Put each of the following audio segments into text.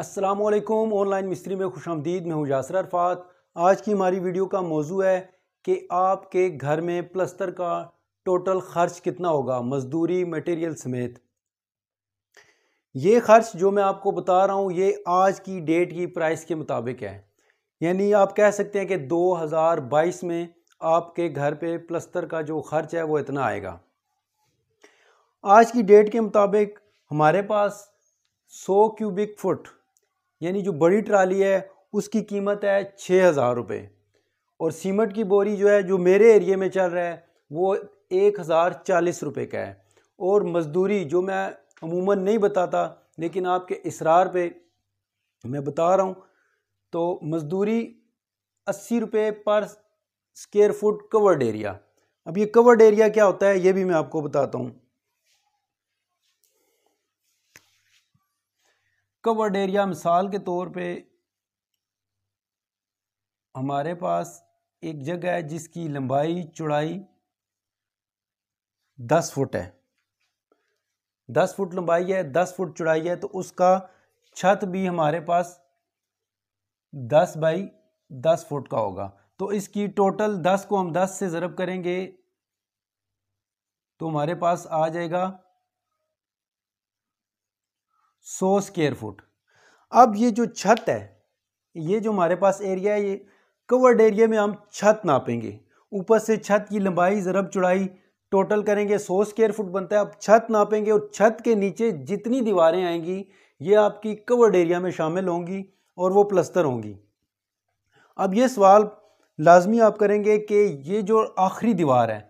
अस्सलाम वालेकुम ऑनलाइन मिस्त्री में खुश आमदीद मैं हूँ यासर अरफात आज की हमारी वीडियो का मौजू है कि आपके घर में प्लस्तर का टोटल ख़र्च कितना होगा मजदूरी मटेरियल समेत ये खर्च जो मैं आपको बता रहा हूँ ये आज की डेट की प्राइस के मुताबिक है यानी आप कह सकते हैं कि 2022 में आपके घर पे प्लस्तर का जो खर्च है वो इतना आएगा आज की डेट के मुताबिक हमारे पास 100 क्यूबिक फुट यानी जो बड़ी ट्राली है उसकी कीमत है छः हज़ार रुपये और सीमेंट की बोरी जो है जो मेरे एरिए में चल रहा है वो एक हज़ार चालीस रुपये का है और मज़दूरी जो मैं अमूमन नहीं बताता लेकिन आपके इसरार पे मैं बता रहा हूँ तो मज़दूरी अस्सी रुपये पर स्केयर फुट कवर्ड एरिया अब ये कवर्ड एरिया क्या होता है ये भी मैं आपको बताता हूँ कवर्ड एरिया मिसाल के तौर पे हमारे पास एक जगह है जिसकी लंबाई चौड़ाई दस फुट है दस फुट लंबाई है दस फुट चौड़ाई है तो उसका छत भी हमारे पास दस बाई दस फुट का होगा तो इसकी टोटल दस को हम दस से ज़रब करेंगे तो हमारे पास आ जाएगा सौ स्केयर फुट अब ये जो छत है ये जो हमारे पास एरिया है ये कवर्ड एरिया में हम छत नापेंगे ऊपर से छत की लंबाई ज़रब चौड़ाई टोटल करेंगे सौ स्केयर फुट बनता है अब छत नापेंगे और छत के नीचे जितनी दीवारें आएंगी ये आपकी कवर्ड एरिया में शामिल होंगी और वो प्लस्तर होंगी अब ये सवाल लाजमी आप करेंगे कि ये जो आखिरी दीवार है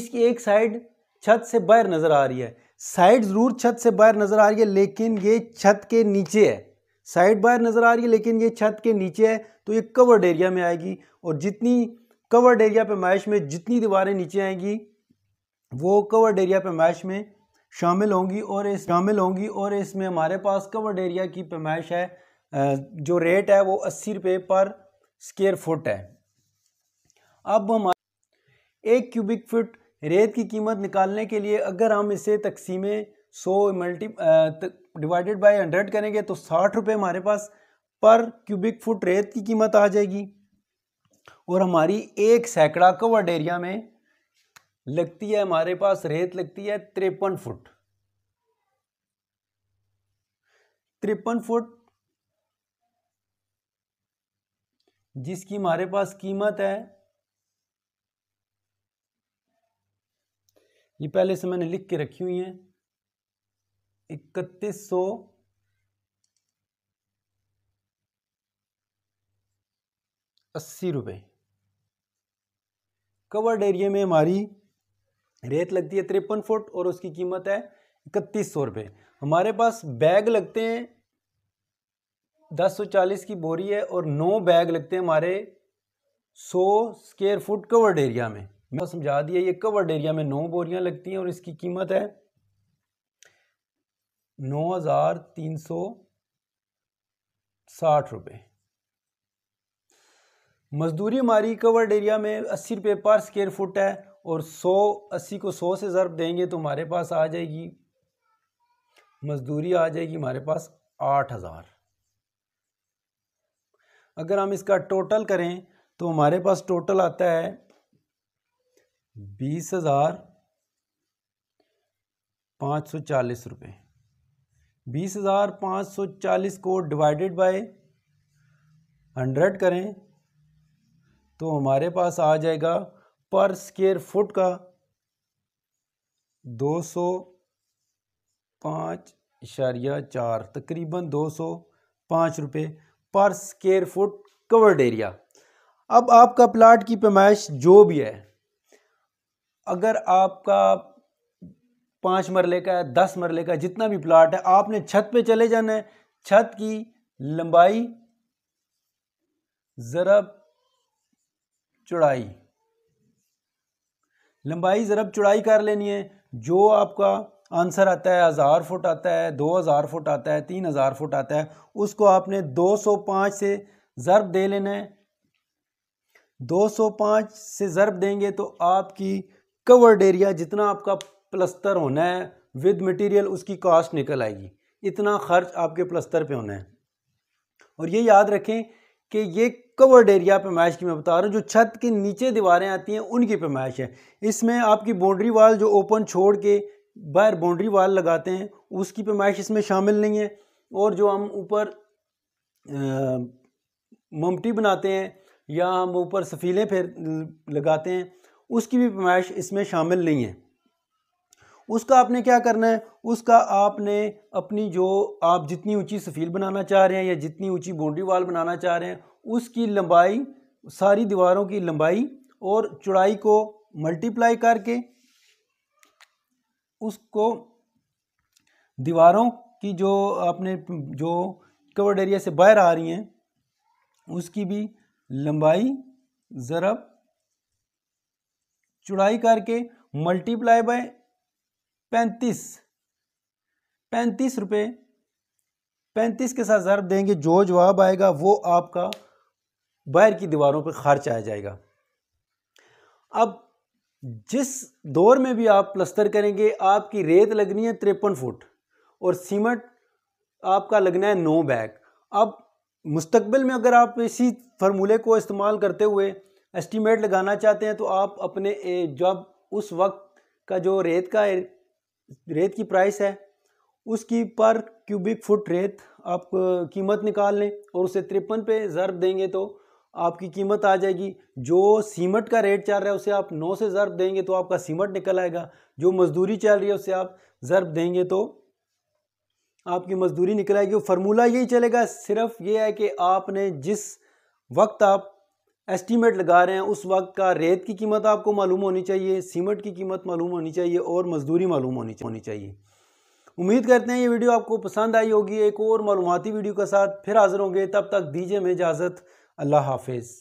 इसकी एक साइड छत से बाहर नज़र आ रही है साइड ज़रूर छत से बाहर नज़र आ रही है लेकिन ये छत के नीचे है साइड बाहर नज़र आ रही है लेकिन ये छत के नीचे है तो ये कवर्ड एरिया में आएगी और जितनी कवर्ड एरिया पैमाइश में जितनी दीवारें नीचे आएंगी वो कवर्ड एरिया पैमाइश में शामिल होंगी और इस शामिल होंगी और इसमें हमारे पास कवर्ड एरिया की पैमाइश है जो रेट है वो अस्सी रुपये पर स्केयर फुट है अब हम एक क्यूबिक फुट रेत की कीमत निकालने के लिए अगर हम इसे तकसीमें सौ मल्टी डिवाइडेड बाय हंड्रेड करेंगे तो साठ रुपये हमारे पास पर क्यूबिक फुट रेत की कीमत आ जाएगी और हमारी एक सैकड़ा कवर्ड एरिया में लगती है हमारे पास रेत लगती है तिरपन फुट तिरपन फुट जिसकी हमारे पास कीमत है ये पहले से मैंने लिख के रखी हुई हैं इकतीस सौ अस्सी रुपये कवर्ड एरिया में हमारी रेत लगती है तिरपन फुट और उसकी कीमत है इकतीस सौ रुपये हमारे पास बैग लगते हैं दस सौ चालीस की बोरी है और नौ बैग लगते हैं हमारे सौ स्क्वेयर फुट कवर्ड एरिया में मैं समझा दिया ये कवर्ड एरिया में नौ बोरियां लगती हैं और इसकी कीमत है नौ हज़ार तीन सौ साठ रुपये मजदूरी हमारी कवर्ड एरिया में अस्सी रुपये पर स्केयर फुट है और सौ अस्सी को सौ से ज़रब देंगे तो हमारे पास आ जाएगी मजदूरी आ जाएगी हमारे पास आठ हज़ार अगर हम इसका टोटल करें तो हमारे पास टोटल आता है बीस हज़ार पाँच सौ चालीस रुपये बीस हज़ार पाँच सौ चालीस को डिवाइडेड बाय हंड्रेड करें तो हमारे पास आ जाएगा पर स्क्वेयर फुट का दो सौ पाँच इशारिया चार तकरीबन दो सौ पाँच रुपये पर स्क्वेयर फुट कवर्ड एरिया अब आपका प्लाट की पैमाइश जो भी है अगर आपका पाँच मरले का है दस मरले का जितना भी प्लाट है आपने छत पे चले जाना है छत की लंबाई ज़रब चौड़ाई लंबाई ज़रब चौड़ाई कर लेनी है जो आपका आंसर आता है हज़ार फुट आता है दो हज़ार फुट आता है तीन हज़ार फुट आता है उसको आपने दो सौ पाँच से ज़रब दे लेना है दो सौ पाँच से ज़रब देंगे तो आपकी कवर्ड एरिया जितना आपका प्लस्तर होना है विद मटेरियल उसकी कॉस्ट निकल आएगी इतना खर्च आपके प्लस्तर पे होना है और ये याद रखें कि ये कवर्ड एरिया पैमाइश की मैं बता रहा हूँ जो छत के नीचे दीवारें आती हैं उनकी पैमाइश है इसमें आपकी बाउंड्री वाल जो ओपन छोड़ के बाहर बाउंड्री वाल लगाते हैं उसकी पैमाइश इसमें शामिल नहीं है और जो हम ऊपर ममटी बनाते हैं या हम ऊपर सफ़ीलें फिर लगाते हैं उसकी भी पैमाइश इसमें शामिल नहीं है उसका आपने क्या करना है उसका आपने अपनी जो आप जितनी ऊंची सफ़ील बनाना चाह रहे हैं या जितनी ऊंची बाउंड्री वाल बनाना चाह रहे हैं उसकी लंबाई सारी दीवारों की लंबाई और चौड़ाई को मल्टीप्लाई करके उसको दीवारों की जो आपने जो कवर्ड एरिया से बाहर आ रही हैं उसकी भी लंबाई ज़रब चुड़ाई करके मल्टीप्लाई बाय पैंतीस पैंतीस रुपये पैंतीस के साथ ज़रब देंगे जो जवाब आएगा वो आपका बाहर की दीवारों पर खर्च आ जाएगा अब जिस दौर में भी आप प्लस्तर करेंगे आपकी रेत लगनी है तिरपन फुट और सीमेंट आपका लगना है नौ बैग अब मुस्तकबिल में अगर आप इसी फार्मूले को इस्तेमाल करते हुए एस्टीमेट लगाना चाहते हैं तो आप अपने जब उस वक्त का जो रेत का रेत की प्राइस है उसकी पर क्यूबिक फुट रेत आप कीमत निकाल लें और उसे तिरपन पे ज़रब देंगे तो आपकी कीमत आ जाएगी जो सीमट का रेट चल रहा है उसे आप नौ से ज़रब देंगे तो आपका सीमट निकल आएगा जो मज़दूरी चल रही है उसे आप ज़रब देंगे तो आपकी मज़दूरी निकल आएगी फार्मूला यही चलेगा सिर्फ ये है कि आपने जिस वक्त आप एस्टीमेट लगा रहे हैं उस वक्त का रेत की कीमत आपको मालूम होनी चाहिए सीमेंट की कीमत मालूम होनी चाहिए और मजदूरी मालूम होनी होनी चाहिए उम्मीद करते हैं ये वीडियो आपको पसंद आई होगी एक और मालूमती वीडियो के साथ फिर हाजिर होंगे तब तक दीजिए मैं इजाज़त अल्लाह हाफिज़